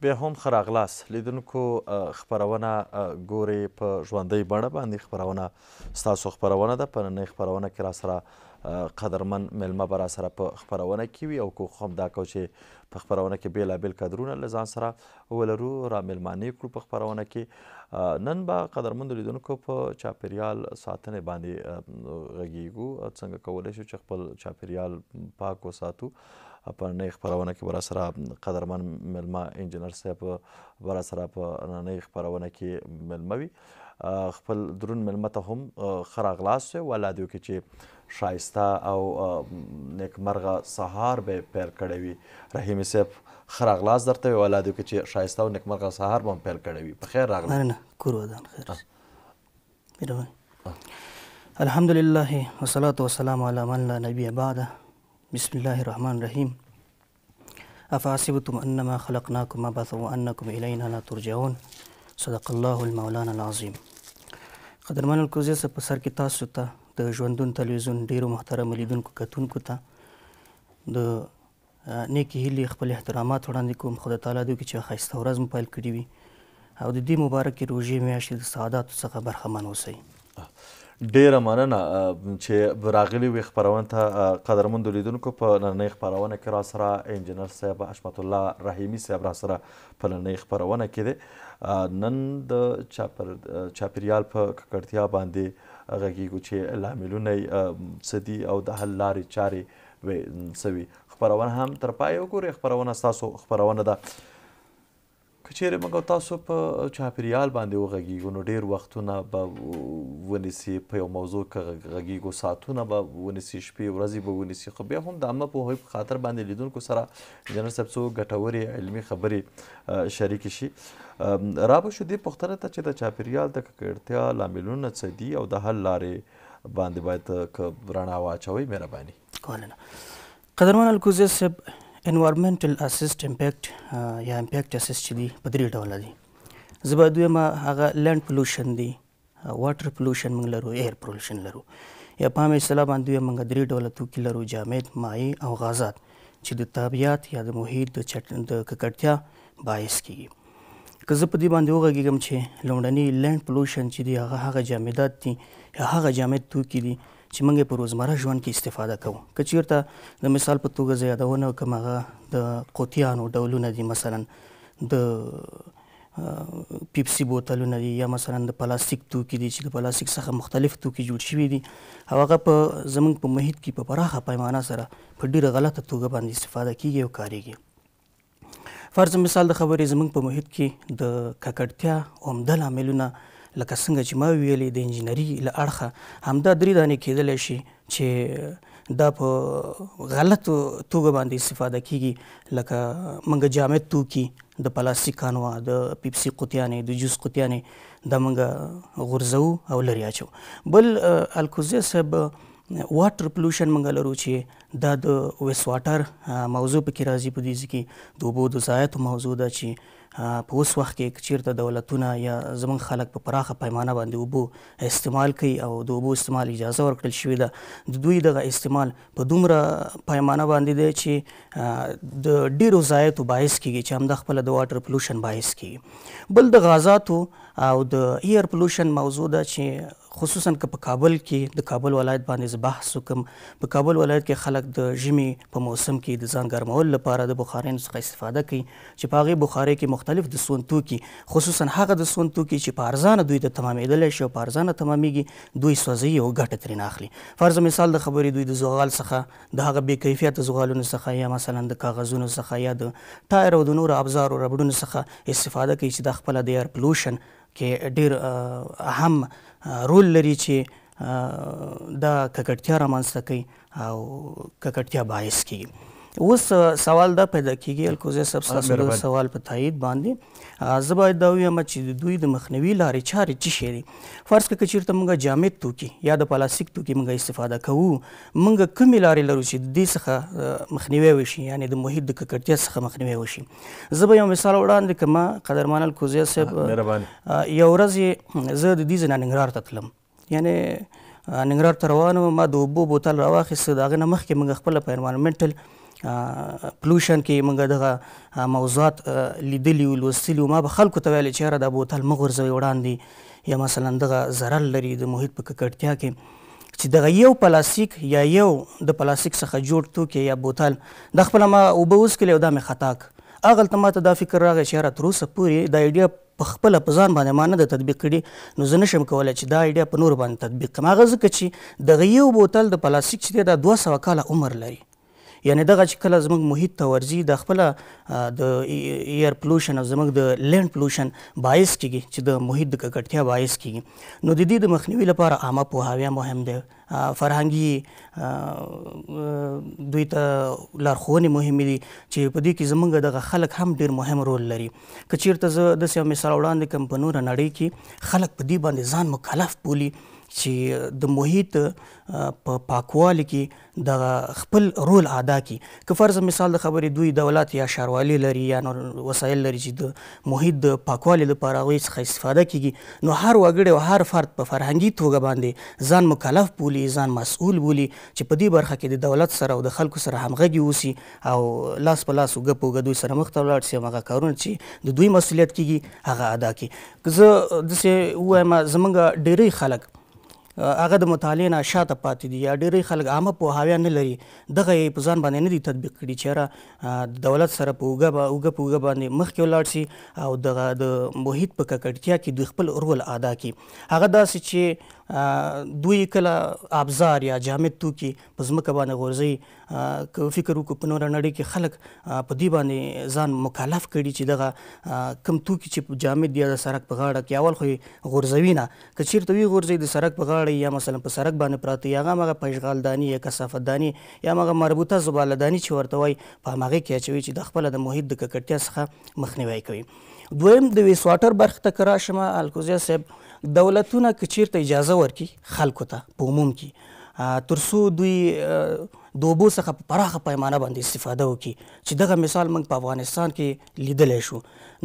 بیا هم ښه راغلاس لیدونکو خپرونه ګوري په ژوندۍ بڼه باندې خپرونه ستاسو خپرونه ده په نننۍ خپرونه کې راسره قدرمن میلمه به راسره په خپرونه کې وي او کوښښ هم دا کوو چې په خپرونه کې بیلابیل کادرونه له ځان سره ولرو را میلمانې کړو په خپرونه کې نن به قدرمندو لیدونکو په چاپیریال ساتنې باندې غږیږو څنګه کولی شو چې خپل چاپیریال پاک وساتو په نه خبرونه کې ورا سره قدرمن ملما انجنیر صاحب ورا سره په نه خبرونه کې ملموي خپل درون ملمته هم خراغلاس ولادیو کې چې شایسته او نیکمرغه سهار به پیل کړی وي رحیم صاحب ښه راغلاست درته وي ولادیو کې چې ښایسته او نیکمرغه سهار به هم پیل کړی وي په خیر راغلی مننه کور ودان خیر مهرباني الحمدلله والصلاة والسلام على من لا نبي بعده بسم الله الرحمن الرحیم افاسبتم انما خلقناكم عبثا وانكم الینا لا ترجعون صدق الله المولانا العظیم قدرمن الکوزی سره په سر کې تاسو ته د ژوندون تلویزیون ډیرو محترم لیدونکو کتونکو ته د نیکی هلی خپل احترامات وړاندې کوم خدای تعالی دې چې خاصه ورځ مو پیل کړی وي او د دې مبارکې روژې میاشتې د سعادت څخه برخمن اوسئ ډیره مننه چې راغلي وي خپرونې ته قدرمندو لیدونکو په نننۍ خپرونه کې راسره انجینر صاحب حشمت الله رحیمي صاحب راسره په نننۍ خپرونه کې دی نن د چاپر چاپریال په ککړتیا باندې غږیږو چې لاملونه سدي او د حل لارې چارې وي سوي خپرونه هم تر پای وګورئ خپرونه ستاسو خپرونه ده کچېره موږ تاسو په چاپریال باندې وغږیږو نو ډیر وختونه به ونیسي په یو موضوع کې غږیږو ساتونه به ونیسي شپې ورځې به ونیسي خو بیا هم د عامه پوهې په خاطر باندې لیدونکو سره جنرال صاحب څو ګټورې علمي خبرې شریک شي را به شو دې پوښتنه ته چې د چاپریال د ککړتیا لاملونه څه دي او د حل لارې باندې باید رڼا واچوي مهرباني قانونه قدرمن الکوزی صاحب انوایرنمنټل اسیسټ امپیکټ یا امپیکټ اسیسټ چې دی په درې ډول دی زبا دوی ما هغه لند پولوشن دی واټر پولوشن موږ لرو ایر پولوشن لرو یا په همې اصطلاح باندې موږ درې ډول توکي لرو جامد مایع او غازات چې د طبیعت یا د محیط د ککړتیا باعث کیږي که زه په دې باندې وغږېږم چې لومړنی لند پولوشن چې دی هغه هغه جامدات دي یا هغه جامد توکي دي چې موږ په روزمره ژوند کې استفاده کوو کچیرته د مثال په توګه زیاتونه کومه د قوتیانو ډولونه دي مثلا د پیپسي بوتلونه دي یا مثلا د پلاستیک توکي دي چې د پلاستیک څخه مختلف توکي جوړ شوي دي هغه په زمونږ په محیط کې په پراخه پیمانه سره په ډیره غلطه توګه باندې استفاده کیږي او کاریږي فرض مثال د خبرې زمونږ په محیط کې د ککړتیا عمده لاملونه لکه څنګه چې ما ویلې د انجینری له اړخه همدا درې دانې کېدلی شي چې دا په غلط توګه باندې استفاده کیږي لکه منګه جامد توکي د پلاستیک کانوا د پیپسي قوتیانې د جوس قوتیانې د منګه غورځو او لري اچو بل الکوزیا صاحب واټر پولوشن منګه لرو چې دا د ویس واټر موضوع پکې راځي په دې کې د اوبو د ضایعاتو موضوع ده چې په اوس وخت کې چیرته دولتونه یا زمون خلک په پراخه پیمانه باندې وبو استعمال کوي او د وبو استعمال اجازه ورکړل شوې ده د دوی دغه استعمال په دومره پیمانه باندې دی چې د ډیرو ځایتو باعث کیږي چې هم د خپل د واټر پولوشن باعث کیږي بل د غازاتو او د ایر پولوشن موضوع ده چې خصوصا که په کابل کې د کابل ولایت باندې بحث وکم په کابل ولایت کې خلک د ژمي په موسم کې د ځان ګرمول لپاره د بخارین څخه استفاده کوي چې په هغه بخاري کې مختلف د سون توکي خصوصا هغه د سون توکي چې په ارزانه دوی د تمامېدل شي او په ارزانه تمامېږي دوی سوځي او ګټه ترې ناخلي فرض مثال د خبرې دوی د زغال څخه د هغه بې کیفیت زغالونو څخه یا مثلا د کاغذونو څخه یا د ټایر او د نور ابزار او ربړونو څخه استفاده کوي چې د خپل د ایر پلوشن کې ډیر اهم رول لري چې دا ککړتیا رامنځته کوي او ککړتیا باعث کیږي اوس سوال دا پیدا کیږي الکوزه سب سوال په تایید باندې زه باید دا ویم چې دوی د مخنیوي لارې چارې څه شي دي فرض کړه چیرته موږ جامد توکي یا د پلاستیک توکي موږ استفاده کوو موږ کومې لارې لرو چې د دې څخه مخنیوي وشي یعنی د محیط د ککړتیا څخه مخنیوي وشي زه به یو مثال وړاندې کما قدرمان الکوزیا صاحب یو ورځ زه د دې ځنا ننګرهار ته تلم یعنی ننګرهار ته روان ما د اوبو بوتل راواخیست د هغه نه مخکې موږ خپله په انوایرمنټل پلوشن کې موږ دغه موضوعات لیدلی او لوستلی ما به خلکو ته ویل چې یاره دا بوتل مه غورځوئ وړاندې یا مثلا دغه ضرر لري د محیط په ککړتیا کې چې دغه یو پلاستیک یا یو د پلاستیک څخه جوړ توکی یا بوتل د خپل ما اوبه وڅکلې او دا مې خطاک اغل ته ماته دا فکر راغی چې یاره تر اوسه پورې دا ایډیا په خپل په ځان باندې مانه د تطبیق کړي نو زه نشم کولای چې دا ایډیا په نور باندې تطبیق کړم هغه ځکه چې دغه یو بوتل د پلاستیک چې دا 200 کاله عمر لري یعنی دغه چې کله زموږ محیط ته ورځي د خپل د ایر پلوشن او زموږ د لینډ پلوشن باعث کیږي چې د محیط د ککړتیا باعث کیږي نو د دې د مخنیوي لپاره عامه پوهاوی مهم دی فرهنګي دوی ته لارښوونې مهمې دي چې په دې کې زموږ دغه خلک هم ډیر مهم رول لري که چیرته زه داسې یو مثال وړاندې کوم په نوره نړۍ کې خلک په دې باندې ځان مکلف بولي چې د محیط په پاکوالي کې د خپل رول ادا کړي که فرض مثال د خبرې دوی دولت یا شاروالي لري یا نور وسایل لري چې د محیط د پاکوالي لپاره هغوی څخه استفاده کیږي نو هر وګړی او هر فرد په فرهنګي توګه باندې ځان مکلف بولي ځان مسؤول بولي چې په دې برخه کې د دولت سره او د خلکو سره همغږي اوسي او لاس په لاس وګه په وګه دوی سره مخ ته ولاړ شي هغه کارونه چې د دوی مسؤلیت کیږي هغه ادا کړي که زه داسې ووایم زموږ ډېری خلک هغه د مطالعې نه شاته پاتې دي یا ډېری خلک عامه پوهاوی نه لري دغه یې په ځان باندې نه دي تطبیق کړي چېرې د دولت سره په اوږه به اوږه په اوږه باندې مخکې ولاړ شي او دغه د محیط په ککړتیا کې دوی خپل رول ادا کړي هغه داسې چې دوی کله ابزار یا جامد توکي په ځمکه باندې غورځي که فکر وکړو په نور نړۍ کې خلک په دې باندې ځان مکلف کړي چې دغه کم توکي چې جامد دی د سړک په غاړه کې اول خو غورځوي نه که چیرته وي غورځي د سړک په غاړه یا مثلا په سړک باندې پراته یا هغه مغه پېشغالداني یا کثافتداني یا مغه مربوطه زبالداني چې ورته وای په هغه کې اچوي چې د خپل د محیط د ککړتیا څخه مخنیوي کوي دویم د ویس واټر برخ ته کرا شمه الکوزیا صاحب دولتونه کچیرته اجازه ورکي خلکو ته په عموم کې ترسو دوی د اوبو څخه په پراخه پیمانه باندې استفاده وکړي چې دغه مثال موږ په افغانستان کې لیدلی شو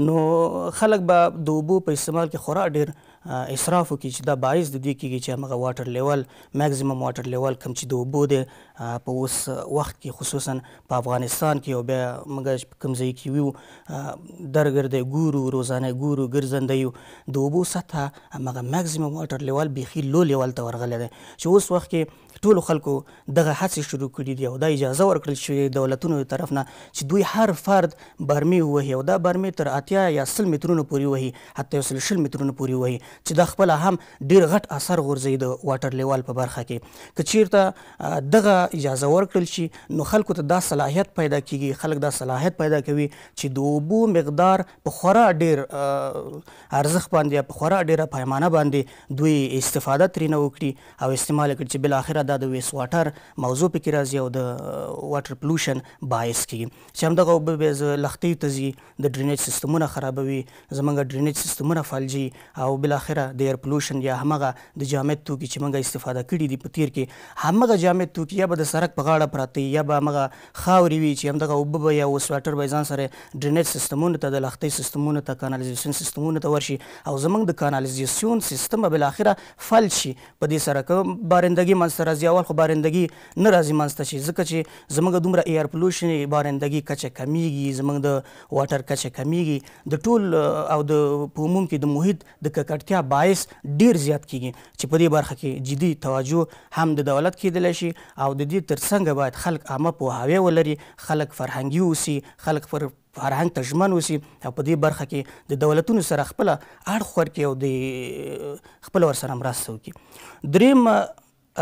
نو خلک به د اوبو په استعمال کې خورا ډېر اسراف وکړي چې دا باعث د دوی کېږي چې هغه واټر لیول میکزیمم واټر لیول کم چې د اوبو دی په اوس وخت کې خصوصا په افغانستان کې او بیا موږ کوم ځای کې یو درګردی ګورو روزانه ګورو ګرځنده یو د اوبو سطحه هغه میکزیمم واټر لیول بیخي لو لیول ته ورغلی دی چې اوس وخت کې ټولو خلکو دغه هڅې شروع کړي دي او دا اجازه ورکړل شوې دولتونو طرف نه چې دوی هر فرد برمې ووهي او دا برمې تر اتیا یا سل مترونو پورې وهي حتی یو سل شل مترونو پورې وهي چې دا خپله هم ډېر غټ اثر غورځوي د واټر لیوال په برخه کې که چیرته دغه اجازه ورکړل شي نو خلکو ته دا صلاحیت پیدا کیږي خلک دا صلاحیت پیدا کوي چې د اوبو مقدار په خورا ډېر ارزښت باندې په خورا ډېره پیمانه باندې دوی استفاده ترې نه وکړي او استعمال کړي چې بلاخره دا د ویس واټر موضوع پکې راځي او د واټر پولوشن باعث کیږي چې همدغه اوبه به لختې ته ځي د ډرینیج سیستمونه خرابوي زمونږ ډرینیج سیستمونه فالجي او بل اخره د ایر پولوشن یا همغه د جامد توکي چې موږ استفاده کړي دي په تیر کې همغه جامد توکي یا به د سرک په غاړه پراته یا به همغه خاورې وي چې همدغه اوبه به یا ویس واټر به ځان سره ډرینیج سیستمونو ته د لختې سیستمونو ته کانالیزیشن سیستمونو ته ورشي او زمونږ د کانالیزیشن سیستم بل اخره فلج شي په دې سره کوم بارندګي منځ سره راځي اول خو بارندګي نه راځي منځته شي ځکه چې زموږ دومره ایر پولوشن بارندګي کچه کمیږي زموږ د واټر کچه کمیږي د ټول او د په عموم کې د محیط د ککړتیا باعث ډیر زیات کیږي چې په دې برخه کې جدي توجه هم د دولت کېدلی شي او د دې ترڅنګ باید خلک عامه پوهاوی ولري خلک فرهنګي اوسي خلک پر فرهنګ ته ژمن اوسي او په دې برخه کې د دولتونو سره خپله اړخ ورکړي او د خپله ورسره مرسته وکړي دریم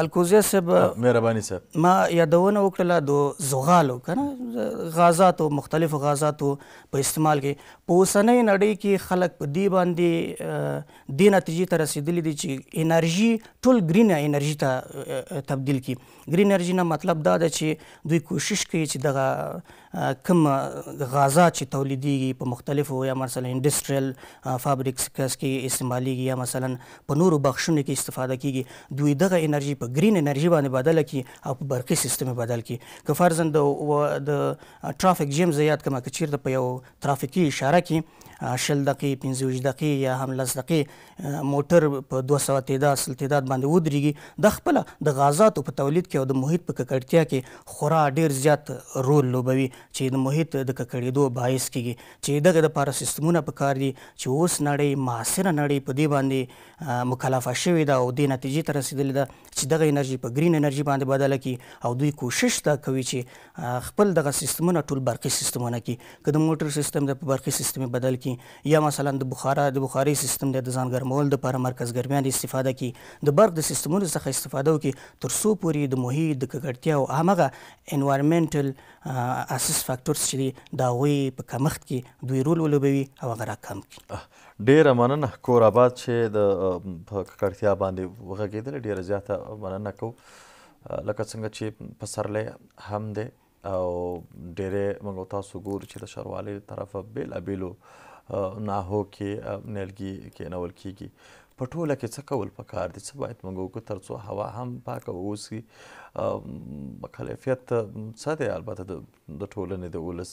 الکوزیا صاحب مهرباني صاحب ما یادونه وکړله د زغالو کنه غازاتو مختلفو غازاتو په استعمال کې په اوسنۍ نړۍ کې خلک په دې باندې دې نتیجې ته رسېدلي دي چې انرژي ټول ګرین انرژي ته تبدیل کی ګرین انرژي نه مطلب دا ده چې دوی کوشش کوي چې دغه کوم غازا چې تولیدیږي په مختلفو یا مثلا انډستریل فابریکس کې استعمالیږي یا مثلا په نورو بخشونو کې استفاده کیږي دوی دغه انرژي په گرین انرژي باندې بدل کی او په برقي سیستم بدل کی که فرضاً د ټرافیک جیم زیات کما کچیر د په یو ترافیکي اشاره کې شل دقیقې پنځه دقیقې یا هم لس دقیقې موټر په 200 تعداد سل تعداد باندې ودرېږي د خپل د غازاتو په تولید کې او د محیط په ککړتیا کې خورا ډیر زیات رول لوبوي چې د محیط د ککړېدو باعث کیږي چې دغه د پاره سیستمونه په کار دي چې اوس نړۍ معاصره نړۍ په دې باندې مکلفه شوې ده او دې نتیجې ته رسیدلې ده چې دغه انرژي په ګرین انرژي باندې بدله کړي او دوی کوشش دا کوي چې خپل دغه سیستمونه ټول برقي سیستمونه کړي که د موټر سیستم د برقي سیستم بدل کړي یا مثلا د بخارا د بخاري سیستم د ځان ګرمول د لپاره مرکز ګرمیان استفاده کړي د برق د سیستمونو څخه استفاده وکړي تر څو پورې د محیط د ککړتیا او هغه انوایرمنټل سټرسس فاکټورز چې دا غوي په کمښت کې دوی رول ولوبوي او هغه راکم کړي ډیره مننه کور آباد چې د ککړتیا باندې وغږېدل ډیره زیاته مننه کوم لکه څنګه چې پسرلې هم دی او ډیره موږ تاسو ګورو چې د شروالي طرفه بیلابیلو ناهو کې نیلګي کې نول کیږي کی. په ټوله کې څه کول پکار دي څه باید موږ وکړو ترڅو هوا هم پاکه واوسي مکلفیت څه دی البته د ټولنې د ولس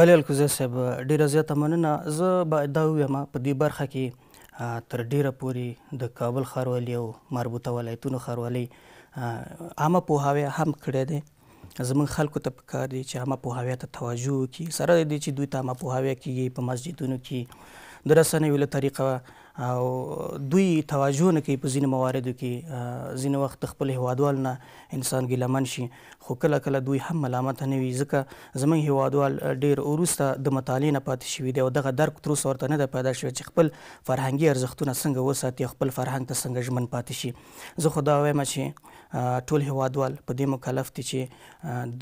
بله الکوزه صاحب ډیره زیاته مننه زه به دا ویم په دې برخه کې تر ډیره پورې د کابل ښاروالۍ او مربوطه ولایتونو ښاروالۍ عامه پوهاوی هم کړی دی زمون خلکو ته پکار دي چې عامه پوهاوی ته توجه وکړي سره د دې چې دوی ته عامه پوهاوی کیږي په مسجدونو کې د رسنیو له طریقه او دوی توجه نه کوي په ځینې مواردو کې ځینې وخت خپل هوادوال نه انسان ګیلمن شي خو کله کله دوی هم ملامت نه وي ځکه زموږ هوادوال ډیر وروسته د مطالعې نه پاتې شوي دی او دغه درک تر اوسه ورته نه ده پیدا شوی چې خپل فرهنګي ارزښتونه څنګه وساتي خپل فرهنګ ته څنګه ژمن پاتې شي زه خو دا وایم چې ټول هوادوال په دې مکلف دي چې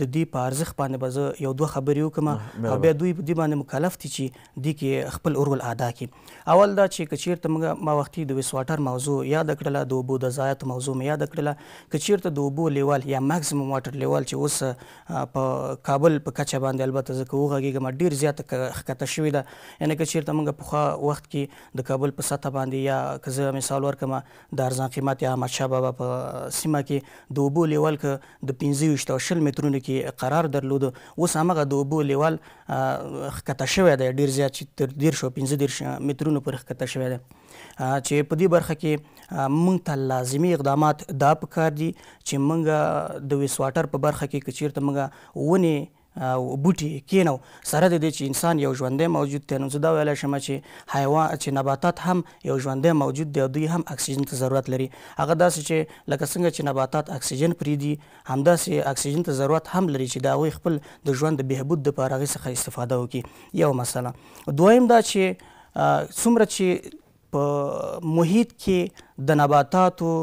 د دې په ارزښت باندې به یو دوه خبرې وکم او بیا دوی په دې باندې مکلف دي چې د کې خپل اورول ادا کړي اول دا چې کچیر ته موږ ما وختي د ویس واټر موضوع یاد کړل د اوبو د ضایعات موضوع مې یاد کړل کچیر ته د اوبو لیول یا ماکسیمم واټر لیول چې اوس په کابل په کچه باندې البته زه کوغږیږم ډیر زیات خکته شوې ده یعنی کچیر ته موږ په خوا وخت کې د کابل په سطح باندې یا که زه مثال ورکم د ارزان قیمت یا احمد شاه بابا په سیمه کې کې د اوبو لیول ک د 15 او 20 مترونو کې قرار درلود اوس هغه د اوبو لیول خکته شوی دی ډیر زیات چې تر ډیر شو 15 مترونو پر خکته شوی دی چې په دې برخه کې موږ ته لازمی اقدامات دا پکار دي چې موږ د ویس واټر په برخه کې کچیرته موږ ونی بوټي کینو سره د دې چې انسان یو ژوندی موجود دی نو زه دا ویلی شم چې حیوان چې نباتات هم یو ژوندی موجود دی او دوی هم اکسیجن ته ضرورت لري هغه داسې چې لکه څنګه چې نباتات اکسیجن پریدي همداسې اکسیجن ته ضرورت هم لري چې دا هغوی خپل د ژوند د بهبود دپاره هغې څخه استفاده وکړي یو مسله دویم دا چې څومره چې په محیط کې د نباتاتو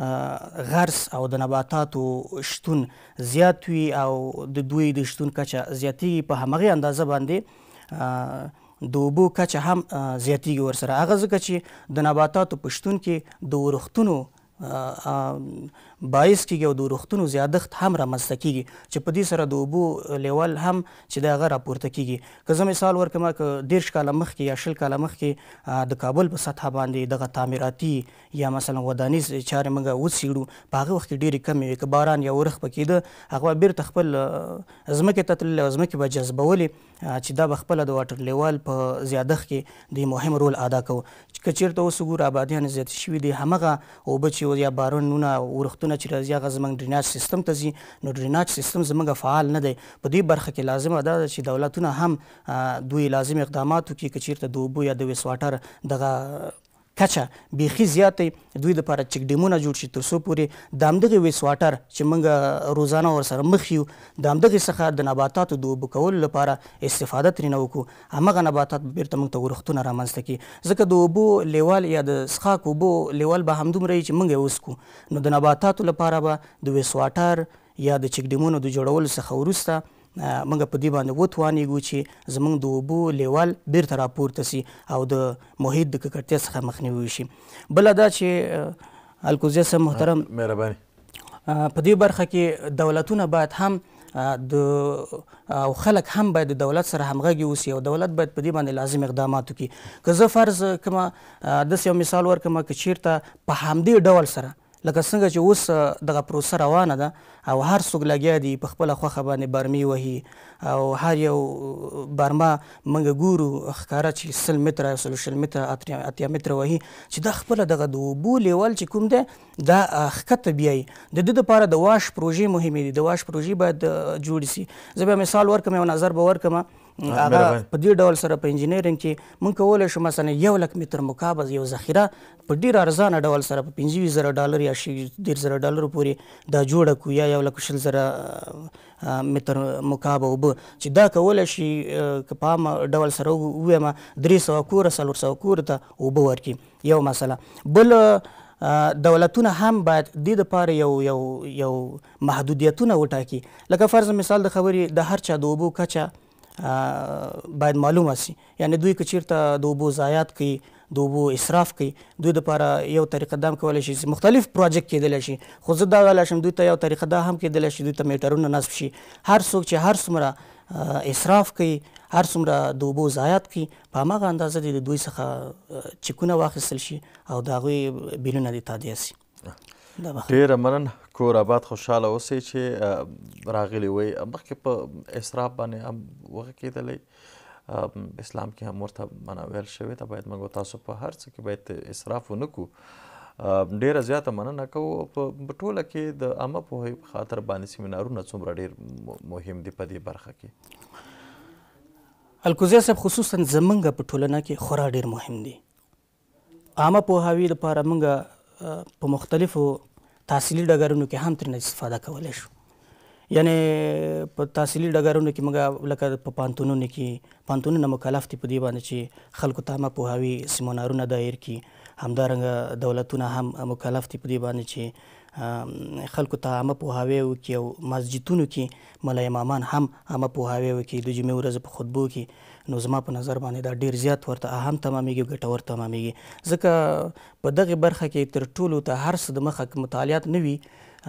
غرس او د نباتاتو شتون زیات وي او د دوی د شتون کچه زیاتیږي په همغه اندازه باندې د اوبو کچه هم زیاتیږي ورسره هغه ځکه چې د نباتاتو په شتون کې د ورښتونو باعث کیږي او د روختونو زیادښت هم رامنځته کیږي چې په دې سره د اوبو لیول هم چې دا هغه راپورته کیږي که زه مثال ورکړم که دېرش کاله مخکې یا شل کاله مخکې د کابل په سطحه باندې دغه تعمیراتي یا مثلا ودانیز چارې موږ وڅېړو په هغه وخت کې ډېرې کمې وې که باران یا اورښت پکېده هغه بېرته خپل ځمکې ته تللې او ځمکې به جذبولې چې دا به خپله د واټر لیول په زیادښت کې د مهم رول ادا کوو که چېرته اوس وګورو آبادیان زیات شوي دي همغه اوبه چې یا بارانونه اورښتونه نه چې راځي هغه زموږ ډریناج سیستم ته ځي نو ډریناج سیستم زموږ فعال نه دی په دې برخه کې لازمه ده چې دولتونه هم دوی لازم اقدامات وکړي که چیرته د اوبو یا د ویسواټر دغه کچه بیخي زیاتې دوی لپاره چک ډیمونه جوړ شي تر څو پورې د همدغې ویس واټر چې موږ روزانه ورسره مخ یو د همدغې څخه د نباتاتو د اوبه کولو لپاره استفاده ترېنه وکړو همغه نباتات بیرته موږ ته ورښتونه رامنځته کړي ځکه د اوبو لیوال یا د څښاک اوبو لیوال به همدومره چې موږ یې وڅکو نو د نباتاتو لپاره به د ویس واټر یا د چک ډیمونو د جوړولو څخه وروسته موږ په دې باندې وتوانیږو چې زموږ د اوبو لیول بیرته راپورته سي او د محیط د ککړتیا څخه مخنیوي وشي بله دا چې الکوزیا صاحب محترم مهرباني په دې برخه کې دولتونه باید هم د او خلک هم باید د دولت سره همغږي اوسي او دولت باید په دې باندې لازم اقدامات وکړي که زه فرض کما داسې یو مثال ورکړم که چیرته په همدې ډول سره لکه څنګه چې اوس دغه پروسه روانه ده او هر څوک لګیا دي په خپله خوښه باندې برمې وهي او هر یو برما موږ ګورو ښکاره چې سل متره یو سلو شل متره اتیا متره وهي چې دا خپله دغه د اوبو لیول چې کوم دی دا ښکته بیایي د ده دپاره د واش پروژې مهمې دي د واش پروژې باید جوړې سي زه بیا مثال ورکړم یو نظر به ورکړم هغه په دې ډول سره په انجینیرینګ کې مونږ کولای شو مثلا یو لک متر مکعب یو ذخیره په ډیر ارزانه ډول سره په 25000 ډالر یا 30000 ډالر پورې دا جوړه کو یا یو لک 20000 متر مکعب وب چې دا کولای شي که په عام ډول سره وایم 300 کور 400 کور ته وب ورکی یو مسله بل دولتونه هم باید د لپاره یو یو یو محدودیتونه وټاکي لکه فرض مثال د خبرې د هر چا د اوبو کچه باید معلومه شي یعنی دوی که چیرته د اوبو ضایعات کوي د اوبو اسراف کوي دوی لپاره یو طریقه دام کولی شي مختلف پروژیکټ کېدلی شي خو زه دا ویلی شم دوی ته یو طریقه دا هم کېدلی شي دوی ته میټرونه نصب شي هر څوک چې هر څومره اسراف کوي هر څومره د اوبو ضایعات کوي په هماغه اندازه د دوی څخه چکونه واخیستل شي او د هغوی بیلونه دې تادیه شي ډیره مننه کور آباد خوشاله اوسئ چې راغلی وي مخکې په اسراف باندې هم وغه کېدلی اسلام کې هم ورته معنا ویل شوې ده باید موږ تاسو په هر څه کې باید اسراف ونکړو ډیره زیاته مننه کوو په ټوله کې د عامه پوهې په خاطر باندې سیمینارونه څومره ډیر مهم دي په دې برخه کې الکوزیا صاحب خصوصا زمونږ په ټولنه کې خورا ډیر مهم دي عامه پوهاوی لپاره موږ په مختلفو تحصیلي ډګرونو کې هم ترنه استفاده کولی شو یعنی په تحصیلي ډګرونو کې موږ لکه په پانتونونو کې پانتونونه مکلف دي په دې باندې چې خلکو ته عامه پوهاوي سیمینارونه دایر کړي همدارنګه دولتونه هم مکلف دي په دې باندې چې خلکو ته عامه پوهاوی وکړي او مسجدونو کې ملا امامان هم عامه پوهاوی وکړي د جمعې ورځې په خطبو کې نو زما په نظر باندې دا ډیر زیات ورته اهم تمامېږي ګټور تمامېږي ځکه په دغه برخه کې تر ټولو ته هر څه د مخه مطالعات نه وي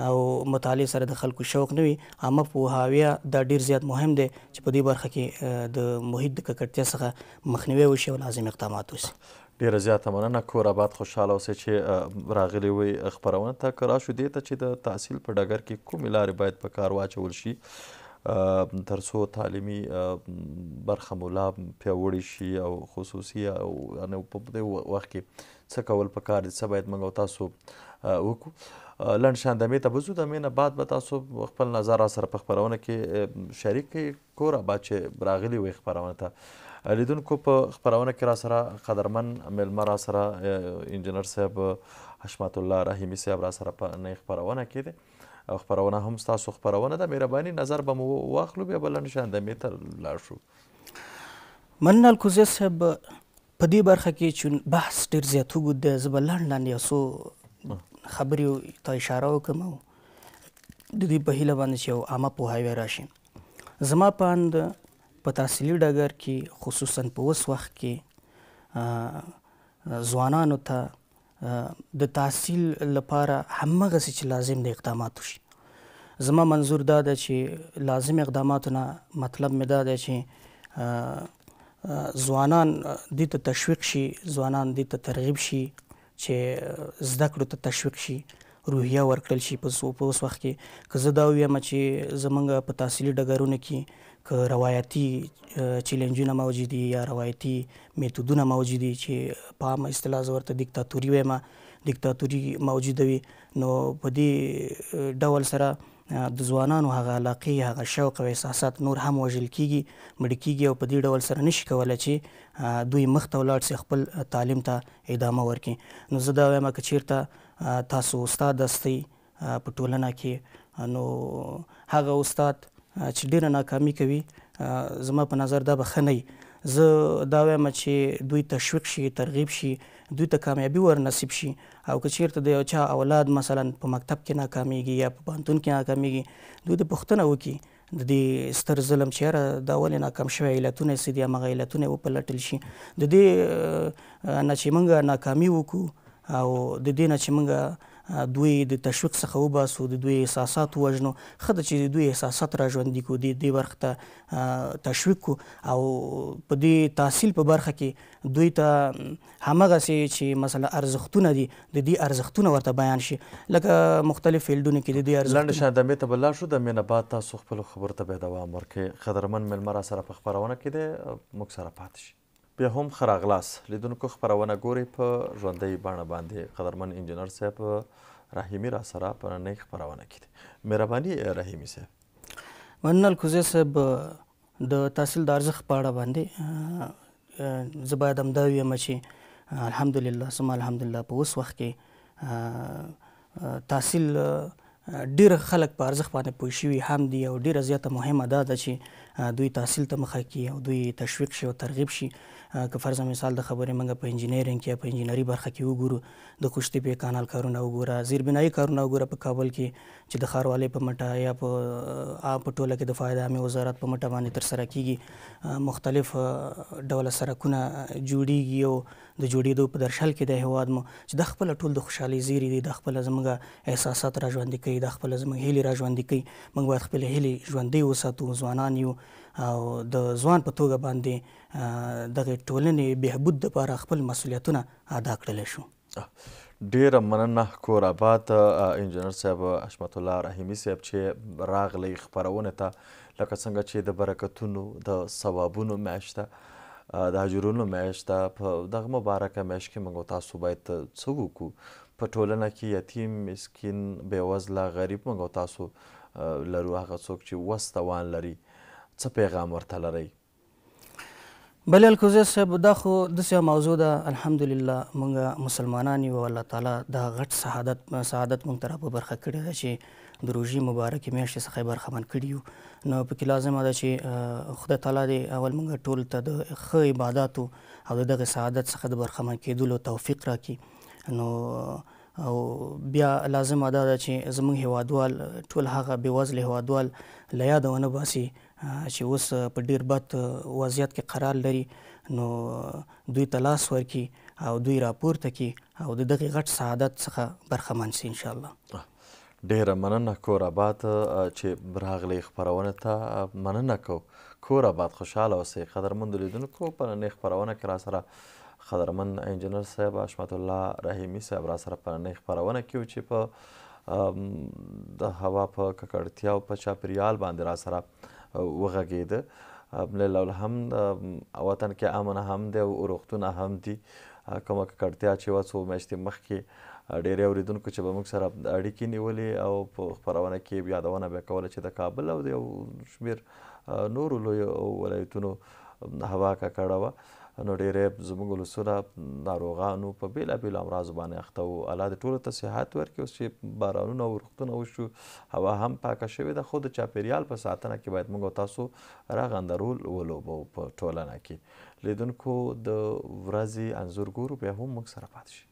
او مطالعه سره د خلکو شوق نه وي عامه پوهاوی دا ډیر زیات مهم دی چې په دې برخه کې د محیط د ککړتیا څخه مخنیوي وشي او لازم اقدامات وشي ډیره زیاته مننه کور آباد خوشاله اوسئ چې راغلی وي خپرونه ته که راشو دې ته چې د تحصیل په ډګر کې کومې لارې باید په کار واچول شي ترڅو تعلیمي برخه مو لا پیاوړې شي او خصوصي او یعنی په دې وخت کې څه کول پکار دي څه باید موږ تاسو وکړو لنډ شان د مې ته بزو د مې نه بعد به تاسو خپل نظر را سره په خبرونه کې شریک کړئ کور بعد چې راغلي وي خبرونه ته لیدونکو په خبرونه کې را سره قدرمن مېلمه را سره انجنیر صاحب حشمت الله رحیمی صاحب را سره په نه خبرونه کې دي خبرونه هم ستاسو خبرونه ده مهرباني نظر به مو واخلو بیا بل نشان د میتر لاړ شو منال کوزه صاحب په دې برخه کې چې بحث ډیر زیات وګد د زبلان لاندې اوسو خبرې ته اشاره وکم د دې په هیله باندې یو عامه پوهاوی راشي زما پاند په تحصیلي ډګر کې خصوصا په اوس وخت کې ځوانانو ته د تحصیل لپاره همغه چې لازم د اقدامات وشي زما منظور دا ده چې لازم اقداماتونه مطلب مې دا ده چې ځوانان دې ته تشویق شي ځوانان دې ته ترغیب شي چې زده کړو ته تشویق شي روحیه ورکړل شي په اوس وخت کې که زه دا ویم چې زمونږ په تحصیلي ډګرونو کې که روایتي چیلنجونه موجود دي یا روایتي میتودونه موجود دي چې په عام اصطلاح ورته دیکتاتوري وایم دیکتاتوري موجود وي نو په دې ډول سره د ځوانانو هغه علاقه هغه شوق او احساسات نور هم وژل کیږي مړ کیږي او په دې ډول سره نشي کولای چې دوی مخ ته ولاړ شي خپل تعلیم ته ادامه ورکړي نو زه دا وایم چې چیرته تاسو استاد استي په ټولنه کې نو هغه استاد چې ډیره ناکامي کوي زما په نظر دا بخنی زه دا وایم چې دوی تشویق شي ترغیب شي دوی ته کامیابی ور نصیب شي او که چیرته د یو چا اولاد مثلا په مکتب کې ناکامیږي یا په پانتون کې ناکامیږي دوی د پښتنه وکي د دې ستر ظلم چې را دا ولې ناکام شوی علتونه سي دي هغه علتونه وپلټل شي د دې نه چې موږ ناکامي وکړو او د دې نه چې موږ دوی د تشویق څخه وباسو د دوی احساسات وژنو خدای چې د دوی احساسات را ژوند کو دي د ورخ ته تشویق کو او په دې تحصیل په برخه کې دوی ته همغه سي چې مثلا ارزښتونه دي د دې ارزښتونه ورته بیان شي لکه مختلف فیلډونو کې د دې ارزښتونه لاندې شاندمې ته بل شو د مینه بعد تاسو خپل خبرته به دوام ورکړي خدرمن ملمر سره په خبرونه کې دي مخ سره پاتې شي بیا هم خراغلاس لیدونکو خبرونه ګوري په ژوندۍ بڼه باندې قدرمن انجنیر صاحب رحیمی را سره په نن خبرونه کړي مهرباني رحیمی صاحب منل کوزه صاحب د تحصیل د ارزخ په اړه باندې زباید امدا ویم چې الحمدلله سم الحمدلله په اوس وخت کې تحصیل ډیر خلک په ارزښت باندې پوه شوي هم دي او ډیره زیاته مهمه ده ده چې دوی تحصیل ته مخه کړي او دوی تشویق شي او ترغیب شي که فرض مثال د خبرې موږ په انجینیرینګ کې په انجینری برخه کې وګورو د کشتي په کانال کارونه وګوره زیربنایي کارونه وګوره په کابل کې چې د ښاروالۍ په مټه یا په په ټوله کې د فایده عامې وزارت په مټه باندې ترسره کیږي مختلف ډول سرکونه جوړیږي او د جوړېدو په درشل کې د هواد مو چې د خپل ټول د خوشحالي زیری دي د خپل زمګه احساسات را ژوند کوي د خپل زمګه هلي را ژوند کوي موږ باید خپل هلي ژوندۍ وساتو ځوانان یو او د ځوان په توګه باندې دغه ټولنې بهبود لپاره خپل مسولیتونه ادا کړل شو ډیره مننه کور آباد انجنیر صاحب حشمت الله رحیمی صاحب چې راغلی خبرونه ته لکه څنګه چې د برکتونو د ثوابونو میاشته د حجرونو میاشت ده په دغه مبارکه میاشت کې موږ تاسو باید څه وکړو په ټولنه کې یتیم مسکین بېوزله غریب موږ تاسو لرو هغه څوک چې وس توان لري څه پیغام ورته لرئ بلې الکوزی صاحب دا خو داسې موضوع ده الحمدلله موږ مسلمانان یو الله تعالی دا غټ سعادت سعادت موږ ته راپه برخه کړې ده چې د روژې مبارک میاشتې څخه برخمن کړیو نو په کې لازم ده چې خدای تعالی دې اول موږ ټول ته د ښه عبادتو او دغه سعادت څخه د برخمن کېدلو توفیق راکړي نو او بیا لازم ادا ده چې زموږ هوادوال ټول هغه بېوزله هوادوال له یاده ونه باسي چې اوس په ډیر بد وضعیت کې قرار لري نو دوی ته لاس ورکړي او دوی راپورته کړي او د دغې غټ سعادت څخه برخمن شي ان شاء الله ډیره مننه کور آباد چې راغلی خبرونه ته مننه کو کور آباد خوشاله اوسئ قدرمن لیدونکو په نن خبرونه کې را سره قدرمن انجنیر صاحب اشمت الله رحیمی صاحب را سره په نن خبرونه کې چې په د هوا په ککړتیا او په چاپریال باندې را سره وغږیده له الحمد وطن کې امن هم دی او روغتون هم دی کومه کړتیا چې وڅو مېشتې مخکې ډیر اوریدونکو چې به موږ سره اړیکې نیولې او په خبرونه کې یادونه به کوله چې د کابل او د شمیر نورو لوی ولایتونو هوا ککړه وه نو ډیرې زموږ لسونه ناروغانو په بېلابېلو امراضو باندې اخته وو الله د ټولو ته صحت ورکړي اوس چې بارانونه او ورښتونه وشو هوا هم پاکه شوې ده خو د چاپېریال په ساتنه کې باید موږ تاسو رغنده رول ولوبو په ټولنه کې لیدونکو د ورځې انځور ګورو بیا هم موږ سره پاتې شي